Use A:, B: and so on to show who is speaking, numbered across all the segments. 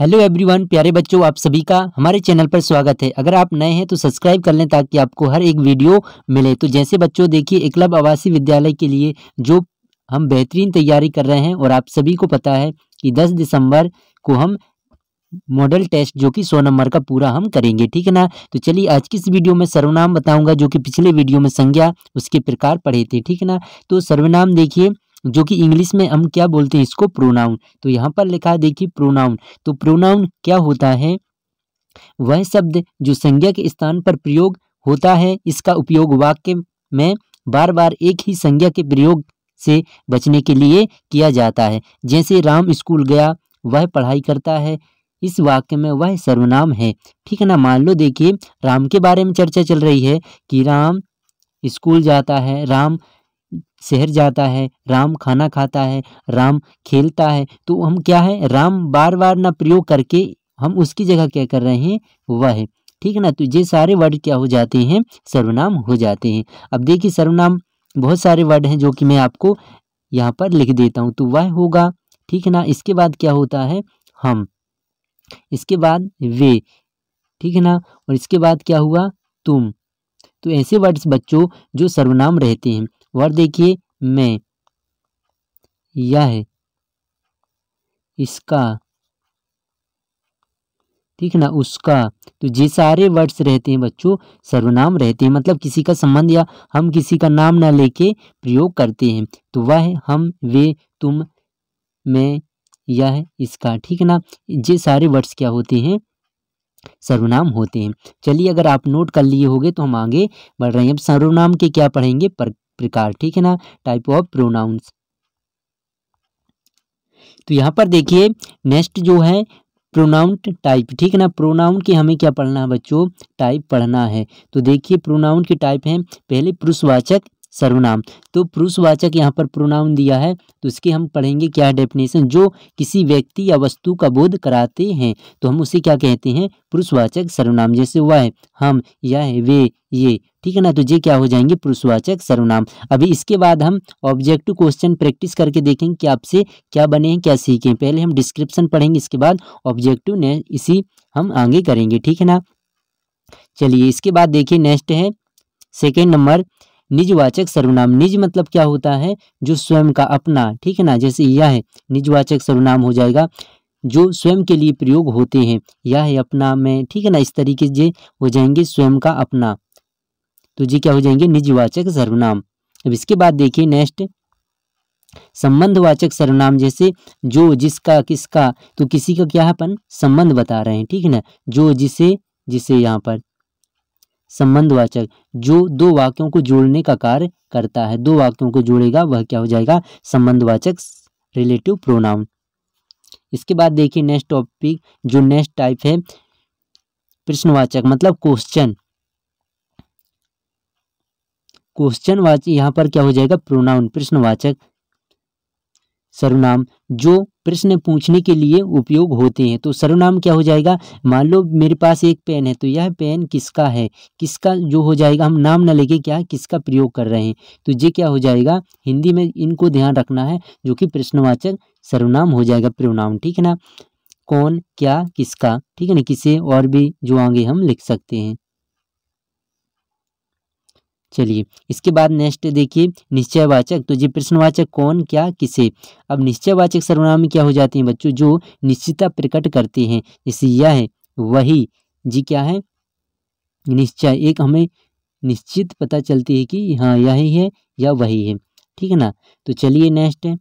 A: hello everyone प्यारे बच्चों आप सभी का हमारे चैनल पर स्वागत है अगर आप नए हैं तो सब्सक्राइब कर लें ताकि आपको हर एक वीडियो मिले तो जैसे बच्चों देखिए एकलब आवासीय विद्यालय के लिए जो हम बेहतरीन तैयारी कर रहे हैं और आप सभी को पता है कि 10 दिसंबर को हम मॉडल टेस्ट जो कि सौ नंबर का पूरा हम करेंगे ठीक है ना तो चलिए आज की इस वीडियो में सर्वनाम बताऊंगा जो कि पिछले वीडियो में संज्ञा उसके प्रकार पढ़े थे ठीक है ना तो सर्वनाम देखिए जो कि इंग्लिश में हम क्या बोलते हैं इसको प्रोनाउन तो यहाँ पर लिखा है देखिए प्रोनाउन तो प्रोनाउन क्या होता है वह शब्द जो संज्ञा के स्थान पर प्रयोग होता है इसका उपयोग वाक्य में बार बार एक ही संज्ञा के प्रयोग से बचने के लिए किया जाता है जैसे राम स्कूल गया वह पढ़ाई करता है इस वाक्य में वह सर्वनाम है ठीक है ना मान लो देखिए राम के बारे में चर्चा चल रही है कि राम स्कूल जाता है राम शहर जाता है राम खाना खाता है राम खेलता है तो हम क्या है राम बार बार ना प्रयोग करके हम उसकी जगह क्या कर रहे हैं वह है ठीक है ना तो ये सारे वर्ड क्या हो जाते हैं सर्वनाम हो जाते हैं अब देखिए सर्वनाम बहुत सारे वर्ड हैं जो कि मैं आपको यहाँ पर लिख देता हूँ तो वह होगा ठीक है ना इसके बाद क्या होता है हम इसके बाद वे ठीक है ना और इसके बाद क्या हुआ तुम तो ऐसे वर्ड्स बच्चों जो सर्वनाम रहते हैं वर्ड देखिए मैं यह इसका ठीक ना उसका तो ये सारे वर्ड्स रहते हैं बच्चों सर्वनाम रहते हैं मतलब किसी का संबंध या हम किसी का नाम ना लेके प्रयोग करते हैं तो वह हम वे तुम मैं यह इसका ठीक ना ये सारे वर्ड्स क्या होते हैं सर्वनाम होते हैं चलिए अगर आप नोट कर लिए होंगे तो हम आगे बढ़ रहे हैं अब सर्वनाम के क्या पढ़ेंगे पर प्रकार ठीक है ना टाइप ऑफ प्रोनाउंस तो यहाँ पर देखिए नेक्स्ट जो है प्रोनाउन टाइप ठीक है ना प्रोनाउन के हमें क्या पढ़ना है बच्चों टाइप पढ़ना है तो देखिए प्रोनाउन के टाइप हैं पहले पुरुषवाचक सर्वनाम तो पुरुषवाचक यहाँ पर प्रोनाउन दिया है तो इसके हम पढ़ेंगे क्या डेफिनेशन जो किसी व्यक्ति या वस्तु का बोध कराते हैं तो हम उसे क्या कहते हैं पुरुषवाचक सर्वनाम जैसे वह हम यह वे ये ठीक है ना तो ये क्या हो जाएंगे पुरुषवाचक सर्वनाम अभी इसके बाद हम ऑब्जेक्टिव क्वेश्चन प्रैक्टिस करके देखेंगे कि आपसे क्या बने हैं क्या सीखें पहले हम डिस्क्रिप्शन पढ़ेंगे इसके बाद ऑब्जेक्टिव ने इसी हम आगे करेंगे ठीक है ना चलिए इसके बाद देखिए नेक्स्ट है सेकेंड नंबर निजवाचक सर्वनाम निज मतलब क्या होता है जो स्वयं का अपना ठीक है ना जैसे यह है निजवाचक सर्वनाम हो जाएगा जो स्वयं के लिए प्रयोग होते हैं यह है अपना में ठीक है ना इस तरीके से हो जाएंगे स्वयं का अपना तो जी क्या हो जाएंगे निजवाचक सर्वनाम अब इसके बाद देखिए नेक्स्ट संबंधवाचक सर्वनाम जैसे जो जिसका किसका तो किसी का क्या है अपन संबंध बता रहे हैं ठीक है ना जो जिसे जिसे यहाँ पर संबंधवाचक जो दो वाक्यों को जोड़ने का कार्य करता है दो वाक्यों को जोड़ेगा वह क्या हो जाएगा संबंधवाचक रिलेटिव प्रोनाउन इसके बाद देखिए नेक्स्ट टॉपिक जो नेक्स्ट टाइप है प्रश्नवाचक मतलब क्वेश्चन क्वेश्चन वाच यहाँ पर क्या हो जाएगा प्रोनाउन प्रश्नवाचक सर्वनाम जो प्रश्न पूछने के लिए उपयोग होते हैं तो सर्वनाम क्या हो जाएगा मान लो मेरे पास एक पेन है तो यह पेन किसका है किसका जो हो जाएगा हम नाम ना लेके क्या किसका प्रयोग कर रहे हैं तो ये क्या हो जाएगा हिंदी में इनको ध्यान रखना है जो कि प्रश्नवाचक सर्वनाम हो जाएगा प्रोनाम ठीक है ना कौन क्या किसका ठीक है ना किसे और भी जो आगे हम लिख सकते हैं चलिए इसके बाद नेक्स्ट देखिए निश्चयवाचक तो ये प्रश्नवाचक कौन क्या किसे अब निश्चयवाचक सर्वनाम क्या हो जाते हैं बच्चों जो निश्चितता प्रकट करते हैं जैसे यह है वही जी क्या है निश्चय एक हमें निश्चित पता चलती है कि हाँ यही है या वही है ठीक है ना तो चलिए नेक्स्ट है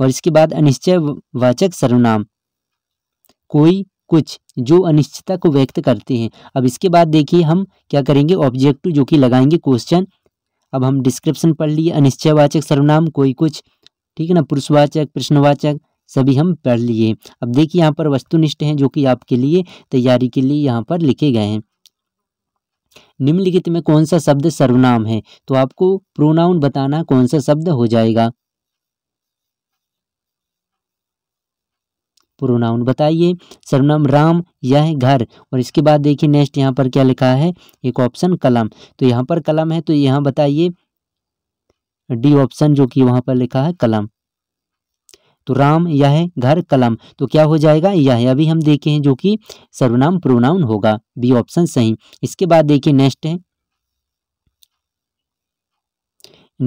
A: और इसके बाद अनिश्चय वाचक सर्वनाम कोई कुछ जो अनिश्चितता को व्यक्त करते हैं अब इसके बाद देखिए हम क्या करेंगे ऑब्जेक्टिव जो कि लगाएंगे क्वेश्चन अब हम डिस्क्रिप्शन पढ़ लिए अनिश्चयवाचक सर्वनाम कोई कुछ ठीक है ना पुरुषवाचक प्रश्नवाचक सभी हम पढ़ लिए अब देखिए यहाँ पर वस्तुनिष्ठ हैं जो कि आपके लिए तैयारी के लिए यहाँ पर लिखे गए हैं निम्नलिखित में कौन सा शब्द सर्वनाम है तो आपको प्रोनाउन बताना कौन सा शब्द हो जाएगा प्रोनाउन बताइए सर्वनाम राम यह घर और इसके बाद देखिए नेक्स्ट यहाँ पर क्या लिखा है एक ऑप्शन कलम तो यहाँ पर कलम है तो यहाँ बताइए डी ऑप्शन जो कि वहाँ पर लिखा है कलम तो राम यह घर कलम तो क्या हो जाएगा यह अभी हम देखे हैं जो कि सर्वनाम प्रोनाउन होगा बी ऑप्शन सही इसके बाद देखिए नेक्स्ट है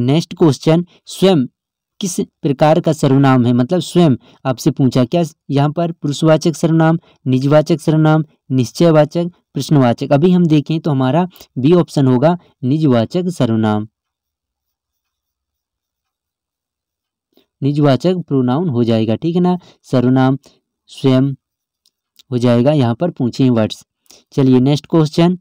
A: नेक्स्ट क्वेश्चन स्वयं किस प्रकार का सर्वनाम है मतलब स्वयं आपसे पूछा क्या यहाँ पर पुरुषवाचक सर्वनाम निजवाचक सर्वनाम निश्चयवाचक प्रश्नवाचक अभी हम देखें तो हमारा बी ऑप्शन होगा निजवाचक सर्वनाम निजवाचक प्रोनाउन हो जाएगा ठीक है ना सर्वनाम स्वयं हो जाएगा यहाँ पर पूछे वर्ड्स चलिए नेक्स्ट क्वेश्चन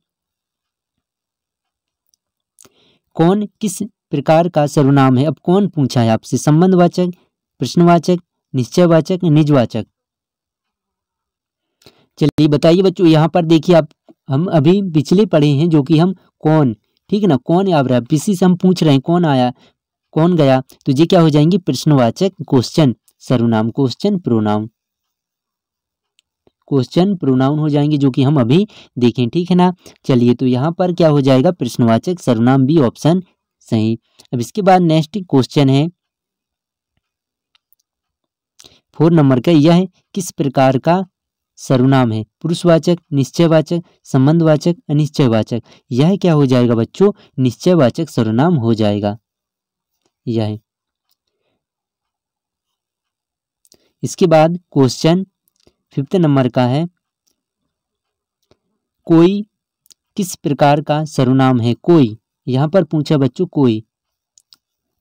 A: कौन किस प्रकार का सर्वनाम है अब कौन पूछा है आपसे संबंधवाचक प्रश्नवाचक निश्चयवाचक निजवाचक चलिए बताइए बच्चों यहाँ पर देखिए आप हम अभी पिछले पढ़े हैं जो कि हम कौन ठीक है ना कौन आ रहा है इसी से हम पूछ रहे हैं कौन आया कौन गया तो ये क्या हो जाएंगे प्रश्नवाचक क्वेश्चन सर्वनाम क्वेश्चन प्रोनाउन क्वेश्चन प्रोनाउन हो जाएंगे जो कि हम अभी देखें ठीक है ना चलिए तो यहाँ पर क्या हो जाएगा प्रश्नवाचक सर्वनाम भी ऑप्शन सही अब इसके बाद नेक्स्ट क्वेश्चन है फोर नंबर का यह है किस प्रकार का सर्वनाम है पुरुषवाचक निश्चयवाचक संबंधवाचक अनिश्चयवाचक यह क्या हो जाएगा बच्चों निश्चयवाचक सर्वनाम हो जाएगा यह है इसके बाद क्वेश्चन फिफ्थ नंबर का है कोई किस प्रकार का सर्वनाम है कोई यहाँ पर पूछा बच्चों कोई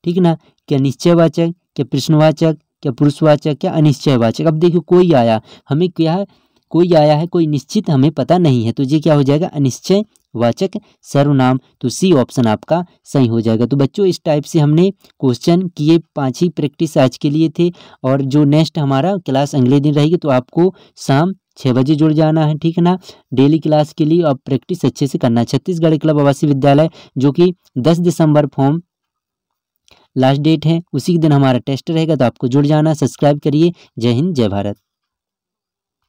A: ठीक ना क्या निश्चयवाचक क्या प्रश्नवाचक क्या पुरुषवाचक क्या अनिश्चयवाचक अब देखो कोई आया हमें क्या कोई आया है कोई निश्चित हमें पता नहीं है तो ये क्या हो जाएगा अनिश्चय वाचक सर्वनाम तो सी ऑप्शन आपका सही हो जाएगा तो बच्चों इस टाइप से हमने क्वेश्चन किए पांच ही प्रैक्टिस आज के लिए थे और जो नेक्स्ट हमारा क्लास अगले दिन रहेगी तो आपको शाम छः बजे जुड़ जाना है ठीक है ना डेली क्लास के लिए आप प्रैक्टिस अच्छे से करना छत्तीसगढ़ क्लब आवासीय विद्यालय जो कि दस दिसंबर फॉर्म लास्ट डेट है उसी के दिन हमारा टेस्ट रहेगा तो आपको जुड़ जाना सब्सक्राइब करिए जय हिंद जय भारत